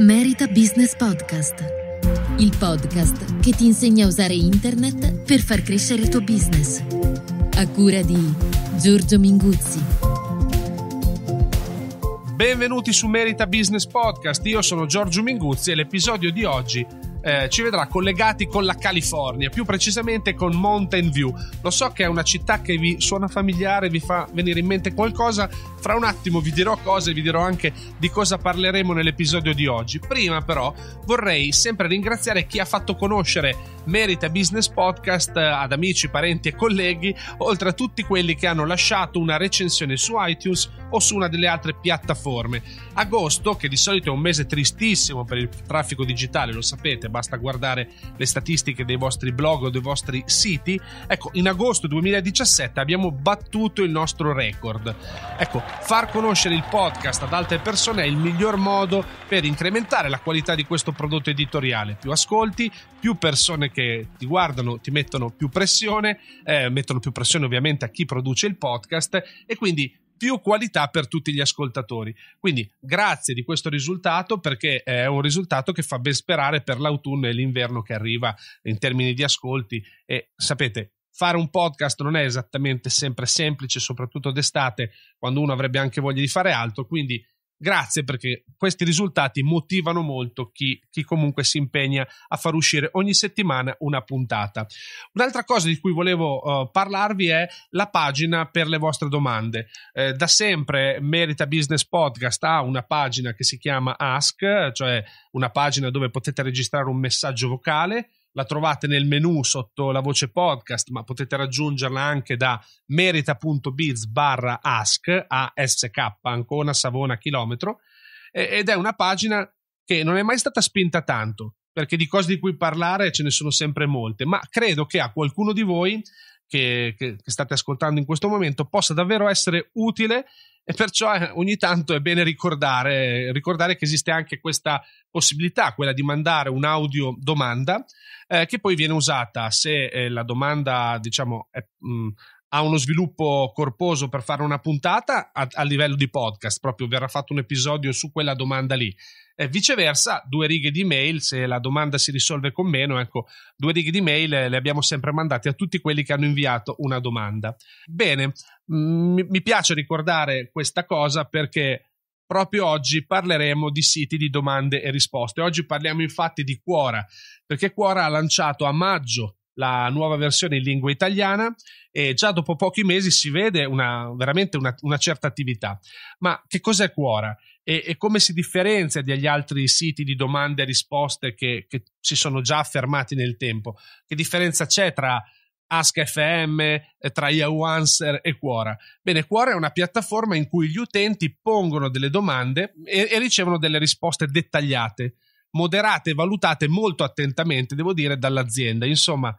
Merita Business Podcast, il podcast che ti insegna a usare internet per far crescere il tuo business. A cura di Giorgio Minguzzi. Benvenuti su Merita Business Podcast, io sono Giorgio Minguzzi e l'episodio di oggi eh, ci vedrà collegati con la California, più precisamente con Mountain View. Lo so che è una città che vi suona familiare, vi fa venire in mente qualcosa. Fra un attimo vi dirò cose, vi dirò anche di cosa parleremo nell'episodio di oggi. Prima però vorrei sempre ringraziare chi ha fatto conoscere Merita Business Podcast eh, ad amici, parenti e colleghi, oltre a tutti quelli che hanno lasciato una recensione su iTunes o su una delle altre piattaforme. Agosto, che di solito è un mese tristissimo per il traffico digitale, lo sapete, basta guardare le statistiche dei vostri blog o dei vostri siti, ecco, in agosto 2017 abbiamo battuto il nostro record. Ecco, far conoscere il podcast ad altre persone è il miglior modo per incrementare la qualità di questo prodotto editoriale. Più ascolti, più persone che ti guardano ti mettono più pressione, eh, mettono più pressione ovviamente a chi produce il podcast e quindi più qualità per tutti gli ascoltatori. Quindi grazie di questo risultato perché è un risultato che fa ben sperare per l'autunno e l'inverno che arriva in termini di ascolti e sapete fare un podcast non è esattamente sempre semplice, soprattutto d'estate, quando uno avrebbe anche voglia di fare altro, quindi grazie perché questi risultati motivano molto chi, chi, comunque si impegna a far uscire ogni settimana una puntata. Un'altra cosa di cui volevo uh, parlarvi è la pagina per le vostre domande. Eh, da sempre Merita Business Podcast ha una pagina che si chiama Ask, cioè una pagina dove potete registrare un messaggio vocale la trovate nel menu sotto la voce podcast, ma potete raggiungerla anche da merita.biz barra ask, ASK, Ancona Savona Chilometro, ed è una pagina che non è mai stata spinta tanto, perché di cose di cui parlare ce ne sono sempre molte, ma credo che a qualcuno di voi che, che, che state ascoltando in questo momento possa davvero essere utile e perciò eh, ogni tanto è bene ricordare, ricordare che esiste anche questa possibilità, quella di mandare un audio domanda eh, che poi viene usata se eh, la domanda diciamo è, mh, mm, ha uno sviluppo corposo per fare una puntata a, a, livello di podcast, proprio verrà fatto un episodio su quella domanda lì. E viceversa, due righe di mail, se la domanda si risolve con meno, ecco, due righe di mail eh, le abbiamo sempre mandate a tutti quelli che hanno inviato una domanda. Bene, m- mm, mi piace ricordare questa cosa perché proprio oggi parleremo di siti di domande e risposte. Oggi parliamo infatti di Quora, perché Quora ha lanciato a maggio la nuova versione in lingua italiana e già dopo pochi mesi si vede una, veramente una, una, certa attività. Ma che cos'è Quora e, e, come si differenzia dagli altri siti di domande e risposte che, che si sono già affermati nel tempo? Che differenza c'è tra Ask FM, eh, tra Yahoo Answer e Quora. Bene, Quora è una piattaforma in cui gli utenti pongono delle domande e, e ricevono delle risposte dettagliate, moderate e valutate molto attentamente, devo dire, dall'azienda. Insomma,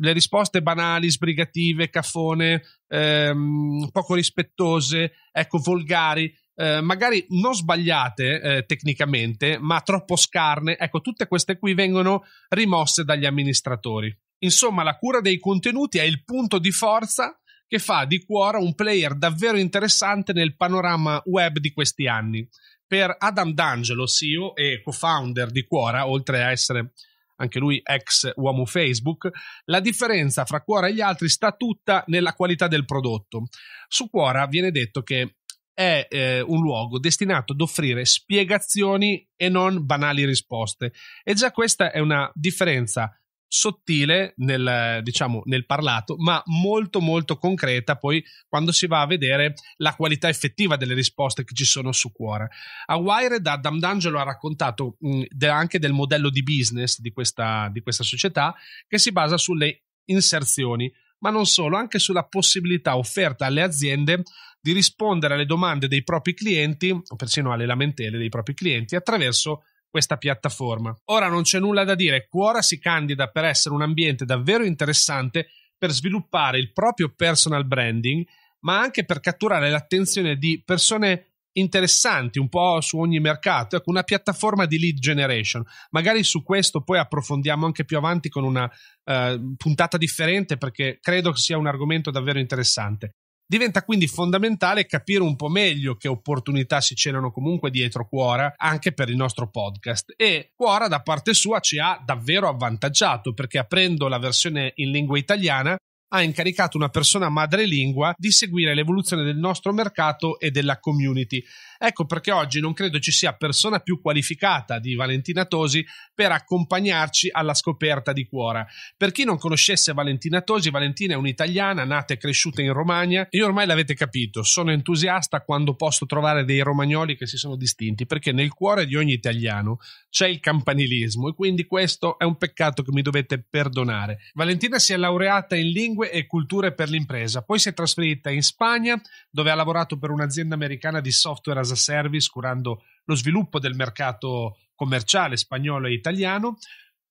le risposte banali, sbrigative, caffone, ehm, poco rispettose, ecco, volgari, eh, magari non sbagliate eh, tecnicamente, ma troppo scarne, ecco, tutte queste qui vengono rimosse dagli amministratori. Insomma, la cura dei contenuti è il punto di forza che fa di Quora un player davvero interessante nel panorama web di questi anni. Per Adam D'Angelo, CEO e co-founder di Quora, oltre a essere anche lui ex uomo Facebook, la differenza fra Quora e gli altri sta tutta nella qualità del prodotto. Su Quora viene detto che è eh, un luogo destinato ad offrire spiegazioni e non banali risposte. E già questa è una differenza sottile nel, diciamo, nel parlato, ma molto molto concreta poi quando si va a vedere la qualità effettiva delle risposte che ci sono su cuore. A Wired Adam D'Angelo ha raccontato mh, mm, de, anche del modello di business di questa, di questa società che si basa sulle inserzioni, ma non solo, anche sulla possibilità offerta alle aziende di rispondere alle domande dei propri clienti, o persino alle lamentele dei propri clienti, attraverso questa piattaforma. Ora non c'è nulla da dire, Quora si candida per essere un ambiente davvero interessante per sviluppare il proprio personal branding, ma anche per catturare l'attenzione di persone interessanti un po' su ogni mercato, ecco, una piattaforma di lead generation. Magari su questo poi approfondiamo anche più avanti con una eh, puntata differente perché credo sia un argomento davvero interessante. Diventa quindi fondamentale capire un po' meglio che opportunità si celano comunque dietro Quora anche per il nostro podcast e Quora da parte sua ci ha davvero avvantaggiato perché aprendo la versione in lingua italiana ha incaricato una persona madrelingua di seguire l'evoluzione del nostro mercato e della community Ecco perché oggi non credo ci sia persona più qualificata di Valentina Tosi per accompagnarci alla scoperta di cuore. Per chi non conoscesse Valentina Tosi, Valentina è un'italiana nata e cresciuta in Romagna Io ormai l'avete capito, sono entusiasta quando posso trovare dei romagnoli che si sono distinti perché nel cuore di ogni italiano c'è il campanilismo e quindi questo è un peccato che mi dovete perdonare. Valentina si è laureata in lingue e culture per l'impresa, poi si è trasferita in Spagna dove ha lavorato per un'azienda americana di software as as a service, curando lo sviluppo del mercato commerciale spagnolo e italiano.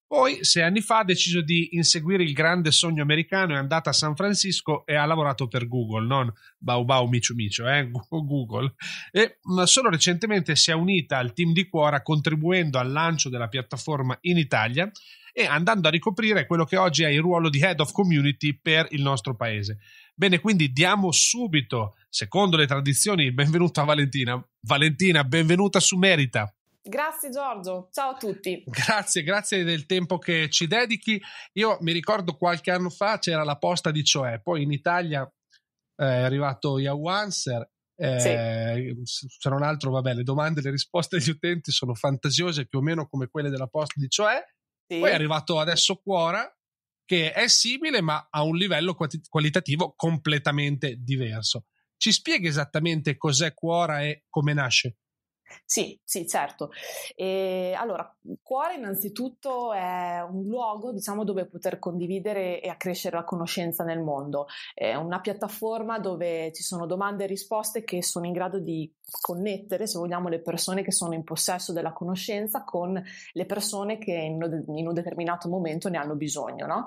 Poi, sei anni fa, ha deciso di inseguire il grande sogno americano, è andata a San Francisco e ha lavorato per Google, non Bau Bau Micio Micio, eh? Google. E solo recentemente si è unita al team di Quora contribuendo al lancio della piattaforma in Italia e andando a ricoprire quello che oggi è il ruolo di Head of Community per il nostro paese. Bene, quindi diamo subito, secondo le tradizioni, il benvenuto a Valentina. Valentina, benvenuta su Merita. Grazie Giorgio, ciao a tutti. Grazie, grazie del tempo che ci dedichi. Io mi ricordo qualche anno fa c'era la posta di Cioè, poi in Italia eh, è arrivato Yahoo Answer. Eh, sì. Se non altro, vabbè, le domande e le risposte degli utenti sono fantasiose, più o meno come quelle della posta di Cioè. Sì. Poi è arrivato adesso Cuora, che è simile ma a un livello qualitativo completamente diverso. Ci spieghi esattamente cos'è Quora e come nasce? Sì, sì, certo. E, allora, Cuore innanzitutto è un luogo diciamo, dove poter condividere e accrescere la conoscenza nel mondo. È una piattaforma dove ci sono domande e risposte che sono in grado di connettere, se vogliamo, le persone che sono in possesso della conoscenza con le persone che in, un determinato momento ne hanno bisogno. No?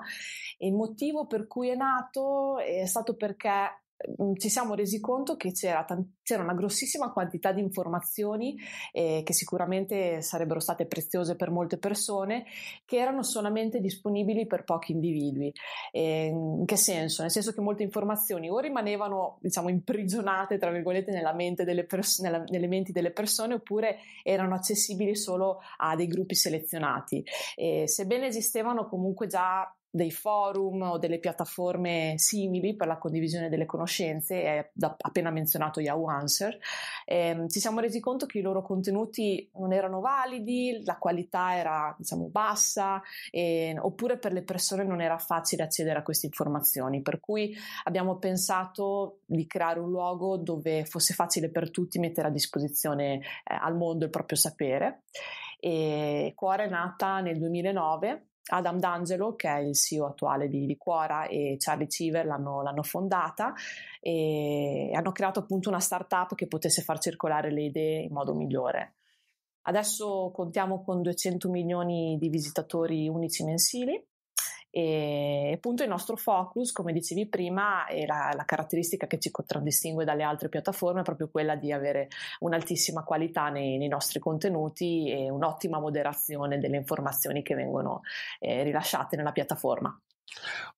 il motivo per cui è nato è stato perché Mm, ci siamo resi conto che c'era, t- c'era una grossissima quantità di informazioni eh, che sicuramente sarebbero state preziose per molte persone, che erano solamente disponibili per pochi individui. Eh, in che senso? Nel senso che molte informazioni o rimanevano diciamo, imprigionate, tra virgolette, nella mente delle pers- nella, nelle menti delle persone oppure erano accessibili solo a dei gruppi selezionati. Eh, sebbene esistevano comunque già dei forum o delle piattaforme simili per la condivisione delle conoscenze, è da, appena menzionato Yahoo Answer, eh, ci siamo resi conto che i loro contenuti non erano validi, la qualità era diciamo, bassa, eh, oppure per le persone non era facile accedere a queste informazioni, per cui abbiamo pensato di creare un luogo dove fosse facile per tutti mettere a disposizione eh, al mondo il proprio sapere. E Cuore è nata nel 2009 Adam D'Angelo, che è il CEO attuale di Liquora, e Charlie Cheever l'hanno, l'hanno, fondata e hanno creato appunto una startup che potesse far circolare le idee in modo migliore. Adesso contiamo con 200 milioni di visitatori unici mensili e appunto il nostro focus, come dicevi prima, e la, la, caratteristica che ci contraddistingue dalle altre piattaforme è proprio quella di avere un'altissima qualità nei, nei nostri contenuti e un'ottima moderazione delle informazioni che vengono eh, rilasciate nella piattaforma.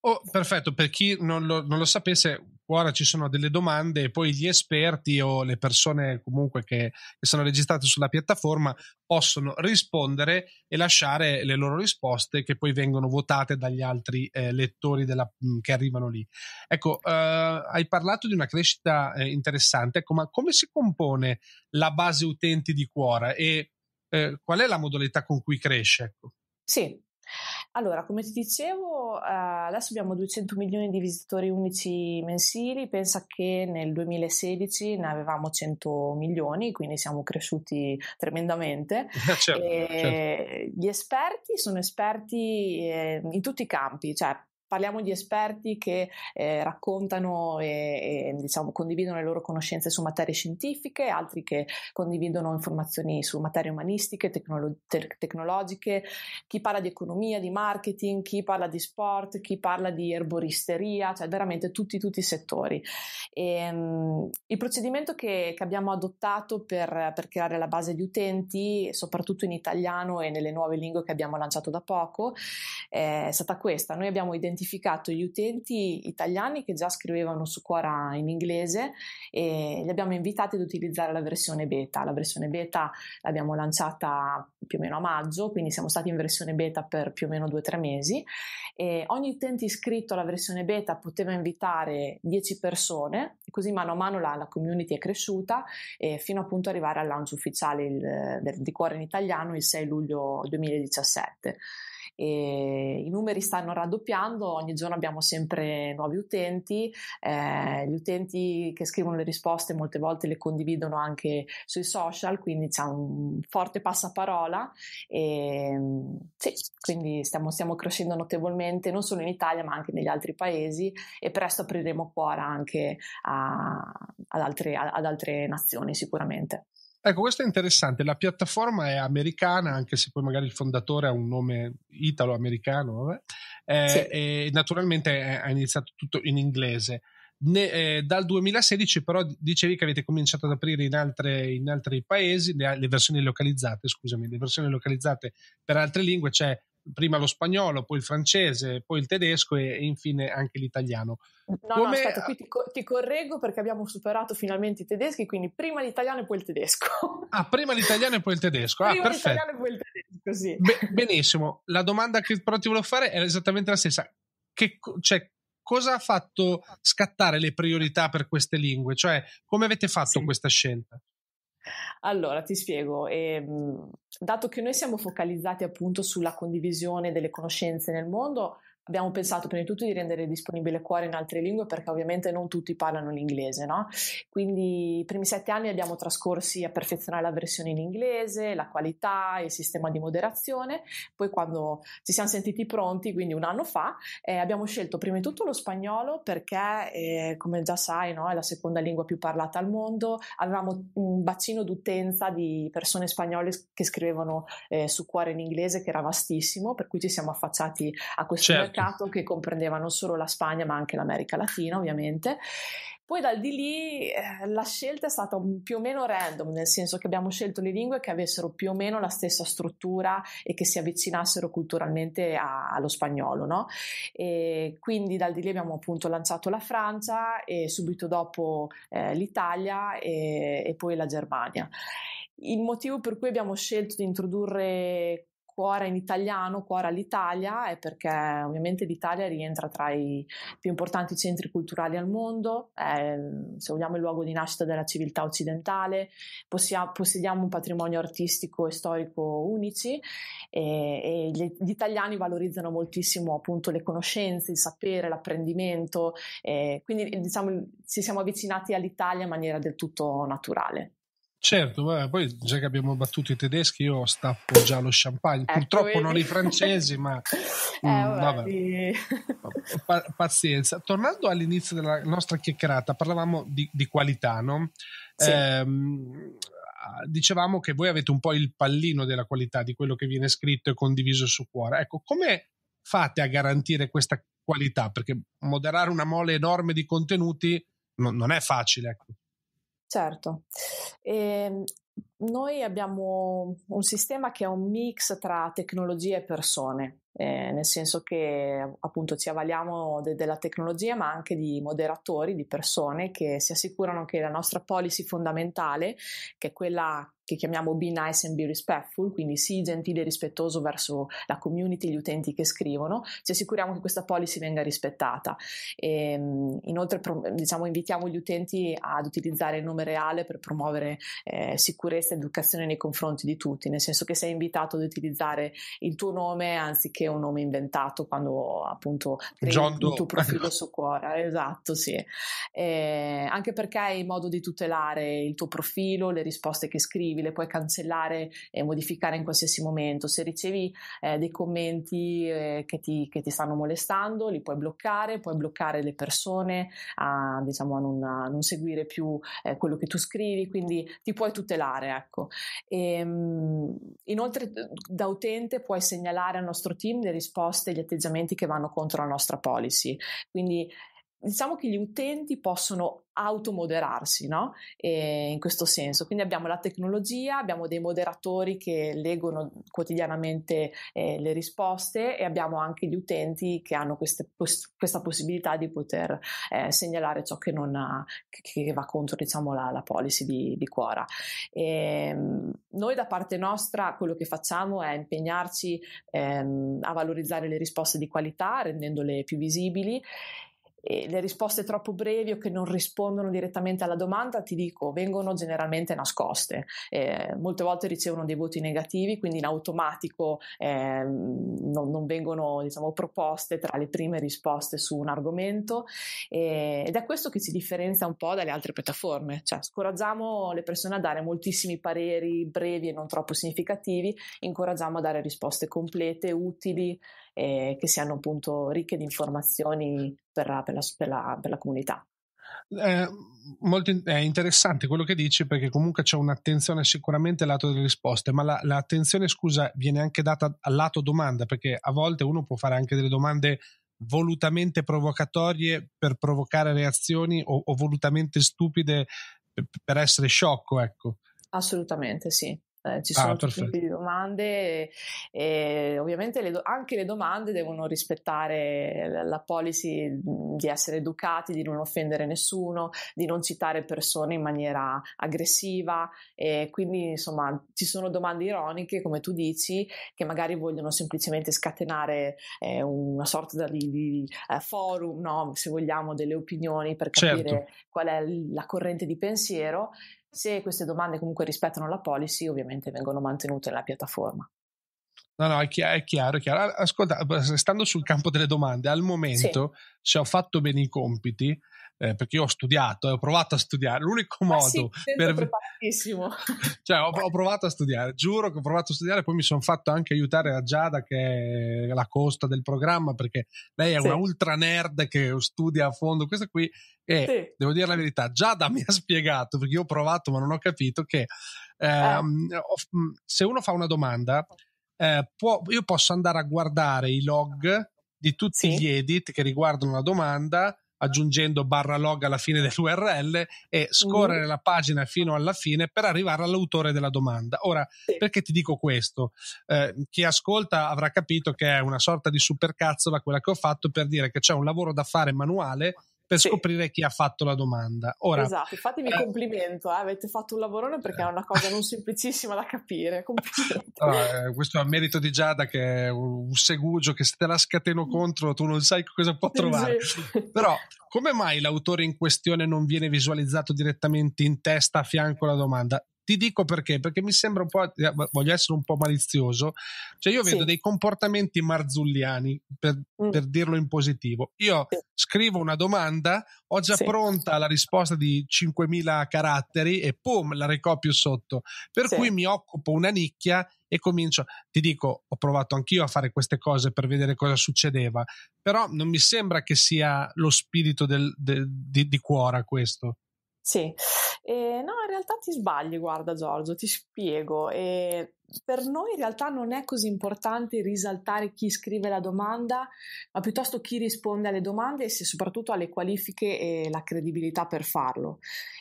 Oh, perfetto, per chi non lo, non lo, sapesse, ora ci sono delle domande e poi gli esperti o le persone comunque che, che, sono registrate sulla piattaforma possono rispondere e lasciare le loro risposte che poi vengono votate dagli altri eh, lettori della, mm, che arrivano lì. Ecco, eh, hai parlato di una crescita eh, interessante, ecco, ma come si compone la base utenti di Quora e eh, qual è la modalità con cui cresce? Ecco? Sì, allora, come ti dicevo, eh, adesso abbiamo 200 milioni di visitatori unici mensili, pensa che nel 2016 ne avevamo 100 milioni, quindi siamo cresciuti tremendamente. Eh, certo, certo. Gli esperti sono esperti eh, in tutti i campi, cioè parliamo di esperti che eh, raccontano e, e diciamo, condividono le loro conoscenze su materie scientifiche, altri che condividono informazioni su materie umanistiche, tecnolo- te- tecnologiche, chi parla di economia, di marketing, chi parla di sport, chi parla di erboristeria, cioè veramente tutti, tutti i settori. E, um, il procedimento che, che abbiamo adottato per, per, creare la base di utenti, soprattutto in italiano e nelle nuove lingue che abbiamo lanciato da poco, eh, è stata questa. Noi abbiamo identificato identificato gli utenti italiani che già scrivevano su Quora in inglese e li abbiamo invitati ad utilizzare la versione beta. La versione beta l'abbiamo lanciata più o meno a maggio, quindi siamo stati in versione beta per più o meno due o tre mesi. E ogni utente iscritto alla versione beta poteva invitare 10 persone, così mano a mano la, la community è cresciuta fino appunto ad arrivare al lancio ufficiale il, del, di Quora in italiano il 6 luglio 2017 e i numeri stanno raddoppiando, ogni giorno abbiamo sempre nuovi utenti, eh, gli utenti che scrivono le risposte molte volte le condividono anche sui social, quindi c'è un forte passaparola e mm, sì, quindi stiamo, stiamo crescendo notevolmente non solo in Italia ma anche negli altri paesi e presto apriremo cuore anche a, ad, altre, ad altre nazioni sicuramente. Ecco, questo è interessante. La piattaforma è americana, anche se poi magari il fondatore ha un nome italo-americano, eh, sì. e naturalmente ha iniziato tutto in inglese. Ne, eh, dal 2016 però dicevi che avete cominciato ad aprire in, altre, in altri paesi le, le, versioni localizzate, scusami, le versioni localizzate per altre lingue, c'è cioè prima lo spagnolo, poi il francese, poi il tedesco e, e infine anche l'italiano. No, Come... no, aspetta, qui ti, co- ti, correggo perché abbiamo superato finalmente i tedeschi, quindi prima l'italiano e poi il tedesco. Ah, prima l'italiano e poi il tedesco. Ah, prima perfetto. l'italiano e poi il tedesco, sì. Be- benissimo. La domanda che però ti volevo fare è esattamente la stessa. Che, cioè, cosa ha fatto scattare le priorità per queste lingue? Cioè, come avete fatto sì. questa scelta? Allora, ti spiego. E, ehm, dato che noi siamo focalizzati appunto sulla condivisione delle conoscenze nel mondo, abbiamo pensato prima di tutto di rendere disponibile Cuore in altre lingue perché ovviamente non tutti parlano l'inglese, no? Quindi i primi sette anni abbiamo trascorsi a perfezionare la versione in inglese, la qualità, il sistema di moderazione, poi quando ci siamo sentiti pronti, quindi un anno fa, eh, abbiamo scelto prima di tutto lo spagnolo perché, eh, come già sai, no? è la seconda lingua più parlata al mondo, avevamo un bacino d'utenza di persone spagnole che scrivevano eh, su Cuore in inglese che era vastissimo, per cui ci siamo affacciati a questo certo mercato che comprendeva non solo la Spagna ma anche l'America Latina ovviamente. Poi dal di lì eh, la scelta è stata più o meno random, nel senso che abbiamo scelto le lingue che avessero più o meno la stessa struttura e che si avvicinassero culturalmente a, allo spagnolo. No? quindi dal di lì abbiamo appunto lanciato la Francia e subito dopo eh, l'Italia e, e poi la Germania. Il motivo per cui abbiamo scelto di introdurre cuore in italiano, cuore all'Italia, è perché ovviamente l'Italia rientra tra i più importanti centri culturali al mondo, è, se vogliamo il luogo di nascita della civiltà occidentale, possia, possediamo un patrimonio artistico e storico unici e, e gli, gli, italiani valorizzano moltissimo appunto le conoscenze, il sapere, l'apprendimento, quindi diciamo ci siamo avvicinati all'Italia in maniera del tutto naturale. Certo, beh, poi già che abbiamo battuto i tedeschi io stappo già lo champagne, ecco purtroppo vedi. non i francesi, ma mm, eh, mh, vabbè. Pa- pazienza. Tornando all'inizio della nostra chiacchierata, parlavamo di, di qualità, no? Sì. Ehm, ah, dicevamo che voi avete un po' il pallino della qualità di quello che viene scritto e condiviso su cuore. Ecco, come fate a garantire questa qualità? Perché moderare una mole enorme di contenuti non, non è facile. Ecco. Certo. E ehm, noi abbiamo un sistema che è un mix tra tecnologia e persone, eh, nel senso che appunto ci avvaliamo de- della tecnologia ma anche di moderatori, di persone che si assicurano che la nostra policy fondamentale, che è quella che chiamiamo be nice and be respectful, quindi sii gentile e rispettoso verso la community, gli utenti che scrivono, ci assicuriamo che questa policy venga rispettata. E, ehm, inoltre diciamo, invitiamo gli utenti ad utilizzare il nome reale per promuovere eh, sicurezza sicurezza e educazione nei confronti di tutti, nel senso che sei invitato ad utilizzare il tuo nome anziché un nome inventato quando appunto crei il tuo profilo esatto. su Quora, esatto, sì. Eh, anche perché hai modo di tutelare il tuo profilo, le risposte che scrivi, le puoi cancellare e modificare in qualsiasi momento. Se ricevi eh, dei commenti eh, che, ti, che, ti, stanno molestando, li puoi bloccare, puoi bloccare le persone a, diciamo, a, non, a non, seguire più eh, quello che tu scrivi, quindi ti puoi tutelare fare. Ecco. E, ehm, inoltre, da utente puoi segnalare al nostro team le risposte e gli atteggiamenti che vanno contro la nostra policy. Quindi diciamo che gli utenti possono automoderarsi, no? E in questo senso. Quindi abbiamo la tecnologia, abbiamo dei moderatori che leggono quotidianamente eh, le risposte e abbiamo anche gli utenti che hanno queste, questa possibilità di poter eh, segnalare ciò che, non ha, che va contro diciamo, la, la policy di, di Quora. E, ehm, noi da parte nostra quello che facciamo è impegnarci ehm, a valorizzare le risposte di qualità rendendole più visibili eh, le risposte troppo brevi o che non rispondono direttamente alla domanda, ti dico, vengono generalmente nascoste. Eh, molte volte ricevono dei voti negativi, quindi in automatico eh, non, non, vengono diciamo, proposte tra le prime risposte su un argomento ed è questo che ci differenzia un po' dalle altre piattaforme, cioè scoraggiamo le persone a dare moltissimi pareri brevi e non troppo significativi, incoraggiamo a dare risposte complete, utili, eh, che siano appunto ricche di informazioni per la, per la, per la, per la comunità. Eh, molto in- è interessante quello che dici perché comunque c'è un'attenzione sicuramente al lato delle risposte, ma la, l'attenzione, scusa, viene anche data al lato domanda perché a volte uno può fare anche delle domande volutamente provocatorie per provocare reazioni o, o volutamente stupide per, per essere sciocco, ecco. Assolutamente sì. Eh, ci ah, sono ah, tutti tipi di domande e, e ovviamente le do- anche le domande devono rispettare la, la policy mhmm, di essere educati, di non offendere nessuno, di non citare persone in maniera aggressiva e quindi insomma ci sono domande ironiche come tu dici che magari vogliono semplicemente scatenare eh, una sorta di, di eh, forum, no? se vogliamo, delle opinioni per capire certo. qual è la corrente di pensiero se queste domande comunque rispettano la policy, ovviamente vengono mantenute nella piattaforma. No, no, è chiaro, è chiaro, Ascolta, stando sul campo delle domande, al momento, sì. se ho fatto bene i compiti, eh, perché io ho studiato e eh, ho provato a studiare. L'unico modo ah, sì, per. cioè, ho, ho, provato a studiare, giuro che ho provato a studiare. Poi mi sono fatto anche aiutare a Giada, che è la costa del programma, perché lei è sì. una ultra nerd che studia a fondo. Questa qui, e sì. devo dire la verità, Giada mi ha spiegato perché io ho provato, ma non ho capito che eh. ehm, ah. se uno fa una domanda. Eh, può, io posso andare a guardare i log di tutti sì. gli edit che riguardano la domanda aggiungendo barra log alla fine dell'URL e mhm. scorrere mm. la pagina fino alla fine per arrivare all'autore della domanda. Ora, sì. perché ti dico questo? Eh, chi ascolta avrà capito che è una sorta di supercazzola quella che ho fatto per dire che c'è un lavoro da fare manuale per sì. scoprire chi ha fatto la domanda. Ora, esatto, fatemi eh, complimento, eh, avete fatto un lavorone perché è una cosa non semplicissima da capire. Allora, eh, questo è a merito di Giada che è un segugio che se te la scateno mm. contro tu non sai cosa può trovare. Sì. Però come mai l'autore in questione non viene visualizzato direttamente in testa a fianco alla domanda? Ti dico perché, perché mi sembra un po', eh, voglio essere un po' malizioso, cioè io vedo sì. dei comportamenti marzulliani, per, mm. per, dirlo in positivo. Io sì. scrivo una domanda, ho già sì. pronta la risposta di 5.000 caratteri e pum, la ricopio sotto. Per cui mi occupo una nicchia e comincio, ti dico, ho provato anch'io a fare queste cose per vedere cosa succedeva, però non mi sembra che sia lo spirito del, del, di, di cuora questo. Sì, eh, no, in realtà ti sbagli, guarda Giorgio, ti spiego. Eh, per noi in realtà non è così importante risaltare chi scrive la domanda, ma piuttosto chi risponde alle domande e soprattutto alle qualifiche e la credibilità per farlo.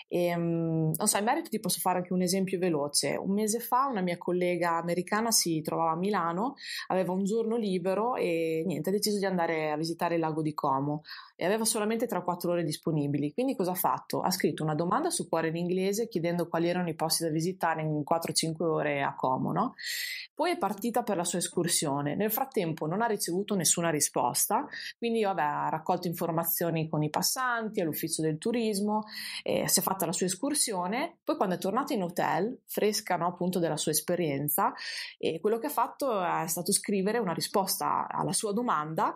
E, ehm, non so, in merito ti posso fare anche un esempio veloce. Un mese fa una mia collega americana si trovava a Milano, aveva un giorno libero e niente, ha deciso di andare a visitare il lago di Como e aveva solamente 3-4 ore disponibili. Quindi cosa ha fatto? Ha scritto una domanda su Cuore in inglese chiedendo quali erano i posti da visitare in 4-5 ore a Como qualcuno. Poi è partita per la sua escursione. Nel frattempo non ha ricevuto nessuna risposta, quindi vabbè, ha raccolto informazioni con i passanti, all'ufficio del turismo, eh, si è fatta la sua escursione. Poi quando è tornata in hotel, fresca no, appunto della sua esperienza, eh, quello che ha fatto è stato scrivere una risposta alla sua domanda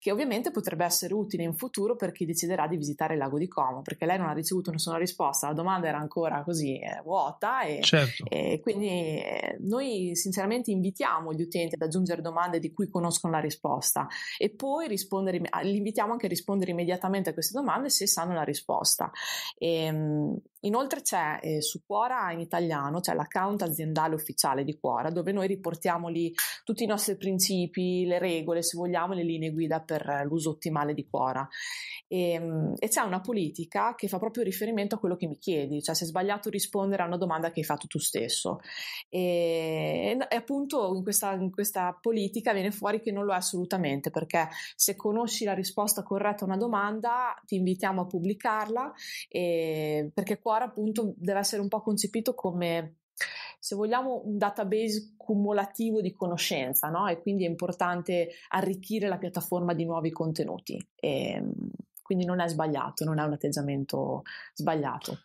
che ovviamente potrebbe essere utile in futuro per chi deciderà di visitare il lago di Como, perché lei non ha ricevuto nessuna risposta, la domanda era ancora così eh, vuota e, certo. e quindi eh, noi sinceramente invitiamo gli utenti ad aggiungere domande di cui conoscono la risposta e poi rispondere, li invitiamo anche a rispondere immediatamente a queste domande se sanno la risposta. E, ehm, Inoltre c'è eh, su Quora in italiano, c'è l'account aziendale ufficiale di Quora, dove noi riportiamo lì tutti i nostri principi, le regole, se vogliamo, le linee guida per l'uso ottimale di Quora. E, ehm, e, c'è una politica che fa proprio riferimento a quello che mi chiedi, cioè se è sbagliato rispondere a una domanda che hai fatto tu stesso. E, ehm, e appunto in questa, in questa politica viene fuori che non lo è assolutamente, perché se conosci la risposta corretta a una domanda ti invitiamo a pubblicarla, e, ehm, perché Quora appunto deve essere un po' concepito come se vogliamo, un database cumulativo di conoscenza, no? E quindi è importante arricchire la piattaforma di nuovi contenuti. E, ehm, quindi non è sbagliato, non è un atteggiamento sbagliato.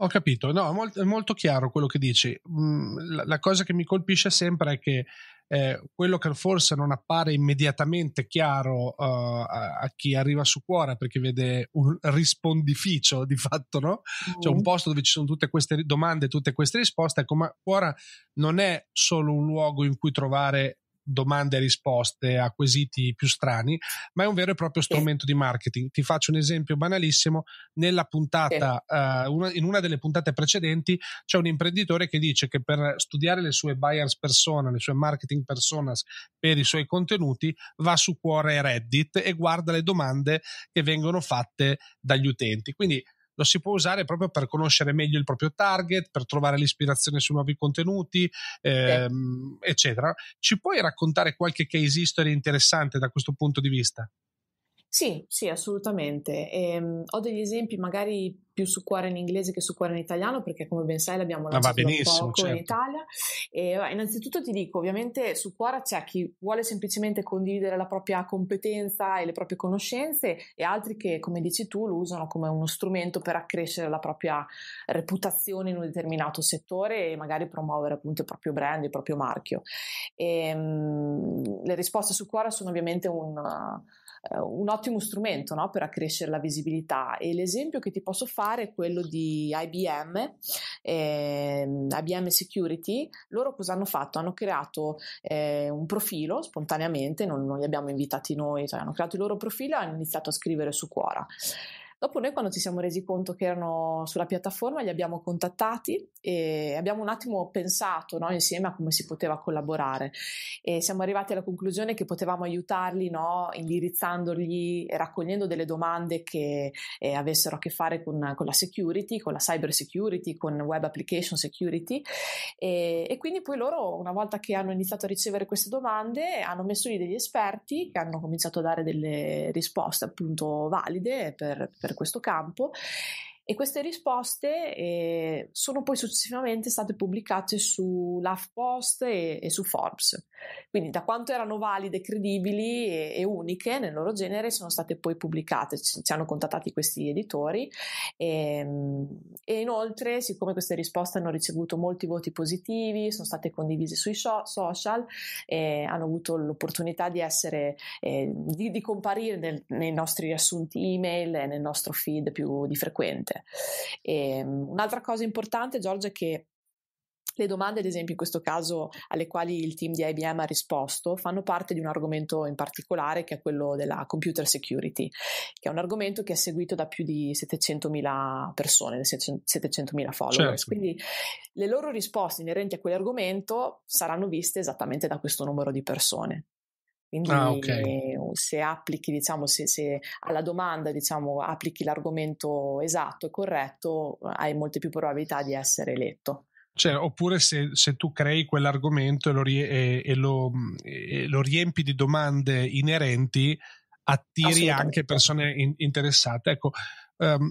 Ho capito, no, è molto chiaro quello che dici. Mm, la, cosa che mi colpisce sempre è che eh, quello che forse non appare immediatamente chiaro uh, a, a, chi arriva su cuore perché vede un rispondificio di fatto, no? Cioè un mm. posto dove ci sono tutte queste domande, tutte queste risposte, ecco, ma cuora non è solo un luogo in cui trovare domande e risposte a quesiti più strani, ma è un vero e proprio strumento sì. di marketing. Ti faccio un esempio banalissimo. Nella puntata, sì. uh, una, in una delle puntate precedenti, c'è un imprenditore che dice che per studiare le sue buyers persona, le sue marketing personas per i suoi contenuti, va su Cuore Reddit e guarda le domande che vengono fatte dagli utenti. Quindi lo si può usare proprio per conoscere meglio il proprio target, per trovare l'ispirazione su nuovi contenuti, ehm, okay. eccetera. Ci puoi raccontare qualche case history interessante da questo punto di vista? Sì, sì, assolutamente. E, um, ho degli esempi magari più su cuore in inglese che su cuore in italiano, perché come ben sai l'abbiamo ah, lanciato poco certo. in Italia. E, innanzitutto ti dico, ovviamente su cuore c'è chi vuole semplicemente condividere la propria competenza e le proprie conoscenze e altri che, come dici tu, lo usano come uno strumento per accrescere la propria reputazione in un determinato settore e magari promuovere appunto il proprio brand, il proprio marchio. E, um, le risposte su cuore sono ovviamente un... Uh, un ottimo strumento no, per accrescere la visibilità e l'esempio che ti posso fare è quello di IBM, ehm, IBM Security, loro cosa hanno fatto? Hanno creato eh, un profilo spontaneamente, non, non li abbiamo invitati noi, cioè hanno creato il loro profilo e hanno iniziato a scrivere su Quora. Dopo noi quando ci siamo resi conto che erano sulla piattaforma li abbiamo contattati e abbiamo un attimo pensato no, insieme a come si poteva collaborare e siamo arrivati alla conclusione che potevamo aiutarli no, indirizzandogli e raccogliendo delle domande che eh, avessero a che fare con, con, la security, con la cyber security, con web application security e, e quindi poi loro una volta che hanno iniziato a ricevere queste domande hanno messo lì degli esperti che hanno cominciato a dare delle risposte appunto valide per, per per questo campo e queste risposte eh, sono poi successivamente state pubblicate su LuffPost e, e, su Forbes. Quindi, da quanto erano valide, credibili e, e, uniche nel loro genere, sono state poi pubblicate. Ci, ci hanno contattati questi editori. E, ehm, e, inoltre, siccome queste risposte hanno ricevuto molti voti positivi, sono state condivise sui show, social, eh, hanno avuto l'opportunità di essere eh, di, di, comparire nel, nei nostri riassunti email e nel nostro feed più di frequente c'è. E, ehm, un'altra cosa importante, Giorgia, è che le domande, ad esempio, in questo caso alle quali il team di IBM ha risposto, fanno parte di un argomento in particolare che è quello della computer security, che è un argomento che è seguito da più di 700.000 persone, 700.000 followers. Certo. Quindi le loro risposte inerenti a quell'argomento saranno viste esattamente da questo numero di persone. Quindi ah, okay. Eh, se applichi, diciamo, se, se, alla domanda diciamo, applichi l'argomento esatto e corretto, hai molte più probabilità di essere eletto. Cioè, oppure se, se, tu crei quell'argomento e lo, e, e, lo, e lo, riempi di domande inerenti, attiri anche persone in, interessate. Ecco, um,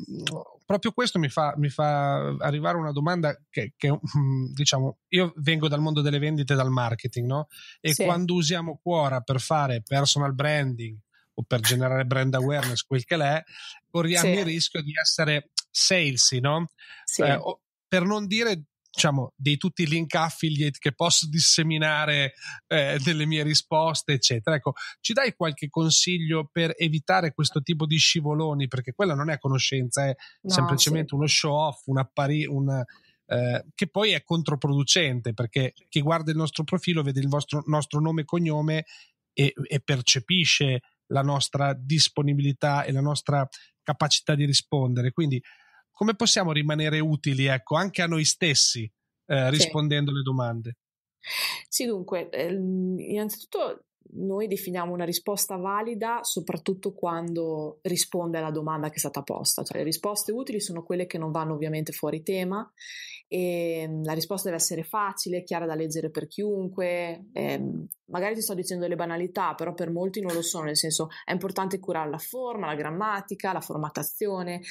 proprio questo mi fa, mi fa arrivare una domanda che, che, mm, diciamo, io vengo dal mondo delle vendite e dal marketing, no? E sì. quando usiamo Quora per fare personal branding o per generare brand awareness, quel che l'è, corriamo sì. il rischio di essere salesy, no? Sì. Eh, per non dire diciamo, di tutti i link affiliate che posso disseminare eh, delle mie risposte, eccetera. Ecco, ci dai qualche consiglio per evitare questo tipo di scivoloni? Perché quella non è conoscenza, è no, semplicemente sì. uno show off, un apparire, un. Eh, che poi è controproducente perché chi guarda il nostro profilo vede il vostro, nostro nome e cognome e, e percepisce la nostra disponibilità e la nostra capacità di rispondere. Quindi come possiamo rimanere utili ecco, anche a noi stessi eh, rispondendo alle domande? Sì, dunque, ehm, innanzitutto noi definiamo una risposta valida soprattutto quando risponde alla domanda che è stata posta. Cioè, le risposte utili sono quelle che non vanno ovviamente fuori tema e ehm, la risposta deve essere facile, chiara da leggere per chiunque. Eh, magari ti sto dicendo delle banalità, però per molti non lo sono, nel senso è importante curare la forma, la grammatica, la formattazione.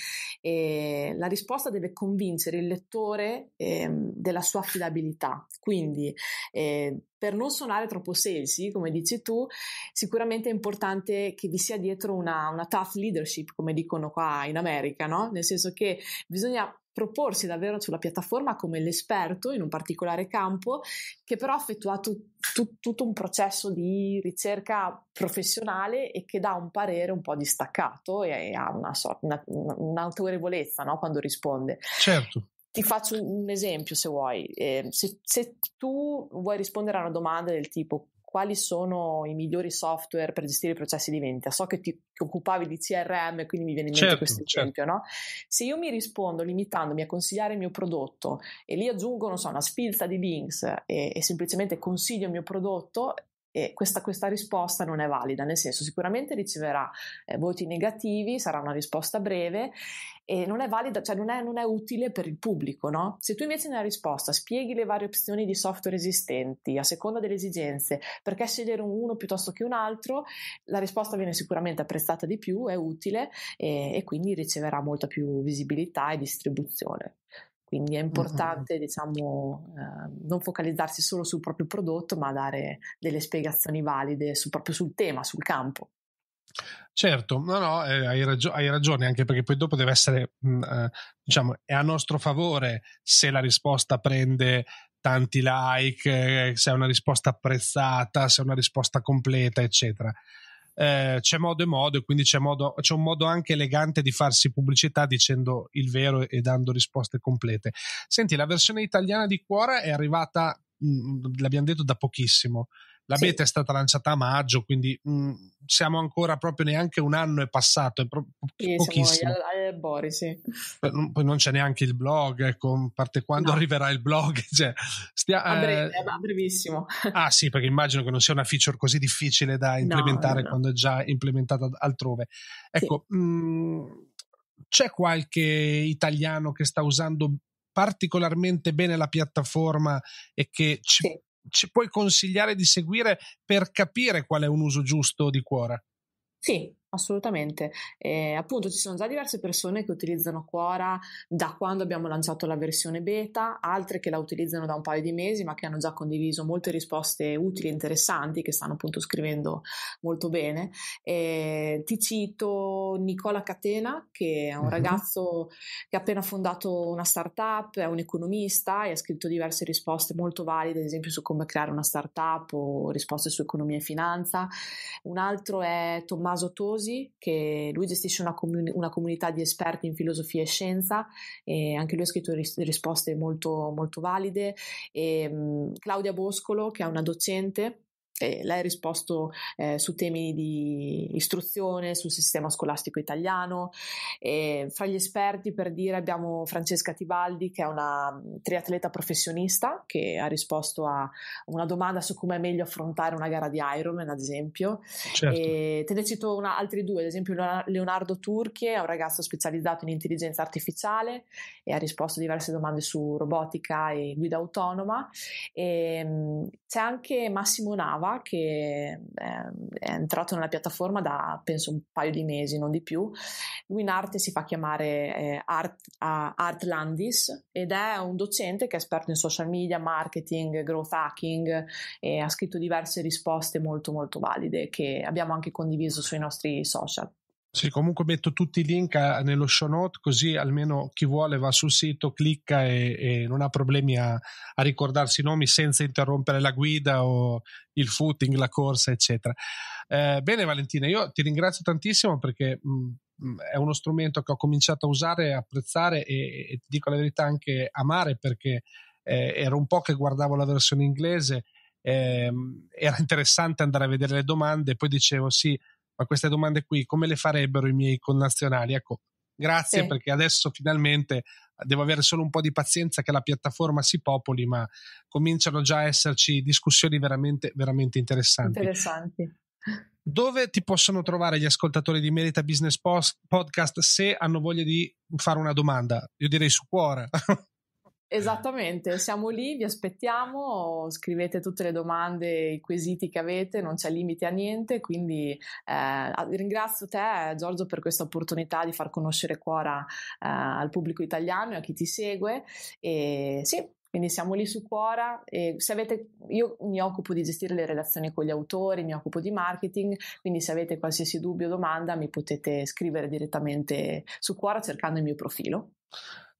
Eh, la risposta deve convincere il lettore eh, della sua affidabilità. Quindi ehm, per non suonare troppo sensi, come dici tu, sicuramente è importante che vi sia dietro una, una tough leadership, come dicono qua in America, no? Nel senso che bisogna proporsi davvero sulla piattaforma come l'esperto in un particolare campo, che però ha effettuato tu, tutto un processo di ricerca professionale e che dà un parere un po' distaccato e, e ha una sorta, una, un'autorevolezza no? quando risponde. Certo ti faccio un esempio se vuoi. Eh, se, se tu vuoi rispondere a una domanda del tipo quali sono i migliori software per gestire i processi di vendita. So che ti, occupavi di CRM, quindi mi viene in mente certo, questo certo. esempio, certo. no? Se io mi rispondo limitandomi a consigliare il mio prodotto e lì aggiungo, non so, una sfilza di links e, e semplicemente consiglio il mio prodotto, eh, questa, questa, risposta non è valida, nel senso sicuramente riceverà eh, voti negativi, sarà una risposta breve e non è valida, cioè non è, non è utile per il pubblico. No? Se tu invece nella risposta spieghi le varie opzioni di software esistenti a seconda delle esigenze, perché scegliere uno piuttosto che un altro, la risposta viene sicuramente apprezzata di più, è utile e, e quindi riceverà molta più visibilità e distribuzione. Quindi è importante uh-huh. diciamo, eh, non focalizzarsi solo sul proprio prodotto, ma dare delle spiegazioni valide su, proprio sul tema, sul campo. Certo, no, no, eh, hai, ragio- hai, ragione, anche perché poi dopo deve essere, mh, mhmm, eh, diciamo, è a nostro favore se la risposta prende tanti like, eh, se è una risposta apprezzata, se è una risposta completa, eccetera. Eh, c'è modo e modo, quindi c'è, modo, c'è, un modo anche elegante di farsi pubblicità dicendo il vero e dando risposte complete. Senti, la versione italiana di Quora è arrivata, mh, mm, l'abbiamo detto, da pochissimo. La sì. beta è stata lanciata a maggio, quindi mh, mhmm, siamo ancora proprio neanche un anno è passato, è pro- sì, pochissimo. Al, al Bori, sì. Poi non c'è neanche il blog, ecco, a parte quando no. arriverà il blog. Cioè, stia, a, breve, eh, eh, a brevissimo. Ah sì, perché immagino che non sia una feature così difficile da implementare no, no, quando è già implementata altrove. Ecco, sì. mh, mhmm, c'è qualche italiano che sta usando particolarmente bene la piattaforma e che ci, sì ci puoi consigliare di seguire per capire qual è un uso giusto di cuore? Sì, Assolutamente. Eh, appunto, ci sono già diverse persone che utilizzano Quora da quando abbiamo lanciato la versione beta, altre che la utilizzano da un paio di mesi, ma che hanno già condiviso molte risposte utili e interessanti, che stanno appunto scrivendo molto bene. Eh, ti cito Nicola Catena, che è un uh-huh. ragazzo che ha appena fondato una startup, è un economista e ha scritto diverse risposte molto valide, ad esempio su come creare una startup o risposte su economia e finanza. Un altro è Tommaso Tosi Ambrosi, che lui gestisce una, comun- una, comunità di esperti in filosofia e scienza, e anche lui ha scritto ris- risposte molto, molto valide, e, um, Claudia Boscolo, che è una docente e lei ha risposto eh, su temi di istruzione, sul sistema scolastico italiano. E fra gli esperti, per dire, abbiamo Francesca Tibaldi, che è una mm, triatleta professionista, che ha risposto a una domanda su come è meglio affrontare una gara di Ironman, ad esempio. Certo. E te ne cito una, altri due, ad esempio Leonardo Turchie, è un ragazzo specializzato in intelligenza artificiale e ha risposto a diverse domande su robotica e guida autonoma. E, mm, c'è anche Massimo Nava Strava che eh, è entrato nella piattaforma da penso un paio di mesi, non di più. Lui in arte si fa chiamare eh, Art, uh, Artlandis ed è un docente che è esperto in social media, marketing, growth hacking e ha scritto diverse risposte molto molto valide che abbiamo anche condiviso sui nostri social. Sì, comunque metto tutti i link a, eh, nello show note, così almeno chi vuole va sul sito, clicca e, e non ha problemi a, a, ricordarsi i nomi senza interrompere la guida o il footing, la corsa, eccetera. Eh, bene, Valentina, io ti ringrazio tantissimo perché mh, mm, mm, è uno strumento che ho cominciato a usare, apprezzare e, e ti dico la verità anche amare perché eh, era un po' che guardavo la versione inglese, eh, era interessante andare a vedere le domande, poi dicevo sì, ma queste domande qui come le farebbero i miei connazionali? Ecco, grazie sì. perché adesso finalmente eh, devo avere solo un po' di pazienza che la piattaforma si popoli, ma cominciano già a esserci discussioni veramente, veramente interessanti. Interessanti. Dove ti possono trovare gli ascoltatori di Merita Business Post, Podcast se hanno voglia di fare una domanda? Io direi su cuore. Esattamente, siamo lì, vi aspettiamo, scrivete tutte le domande, i quesiti che avete, non c'è limite a niente, quindi eh, ringrazio te Giorgio per questa opportunità di far conoscere Quora eh, al pubblico italiano e a chi ti segue e sì, quindi siamo lì su Quora e avete, io mi occupo di gestire le relazioni con gli autori, mi occupo di marketing, quindi se avete qualsiasi dubbio o domanda mi potete scrivere direttamente su Quora cercando il mio profilo.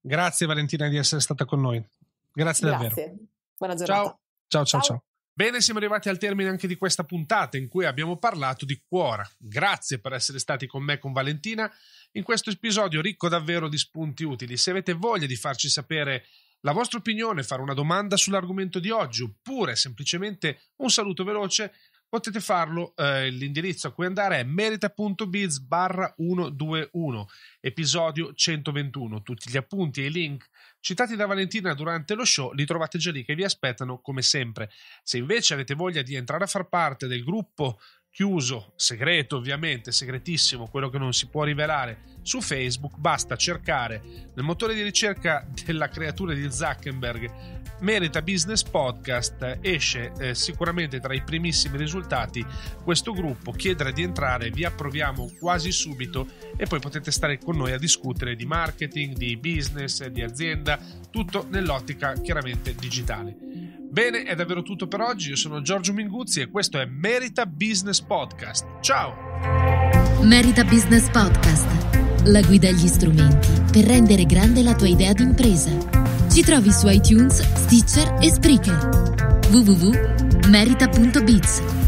Grazie Valentina di essere stata con noi. Grazie, Grazie. davvero. Buona giornata. Ciao, ciao, ciao. ciao. ciao. Bene, siamo arrivati al termine anche di questa puntata in cui abbiamo parlato di Cuora. Grazie per essere stati con me, con Valentina, in questo episodio ricco davvero di spunti utili. Se avete voglia di farci sapere la vostra opinione, fare una domanda sull'argomento di oggi oppure semplicemente un saluto veloce, potete farlo. Eh, l'indirizzo a cui andare è merita.biz barra 121, episodio 121. Tutti gli appunti e i link citati da Valentina durante lo show li trovate già lì che vi aspettano come sempre. Se invece avete voglia di entrare a far parte del gruppo chiuso, segreto ovviamente, segretissimo, quello che non si può rivelare su Facebook, basta cercare nel motore di ricerca della creatura di Zuckerberg Merita Business Podcast, esce eh, sicuramente tra i primissimi risultati questo gruppo, chiedere di entrare, vi approviamo quasi subito e poi potete stare con noi a discutere di marketing, di business, di azienda, tutto nell'ottica chiaramente digitale. Bene, è davvero tutto per oggi. Io sono Giorgio Minguzzi e questo è Merita Business Podcast. Ciao! Merita Business Podcast, la guida agli strumenti per rendere grande la tua idea d'impresa. Ci trovi su iTunes, Stitcher e Spreaker. www.merita.biz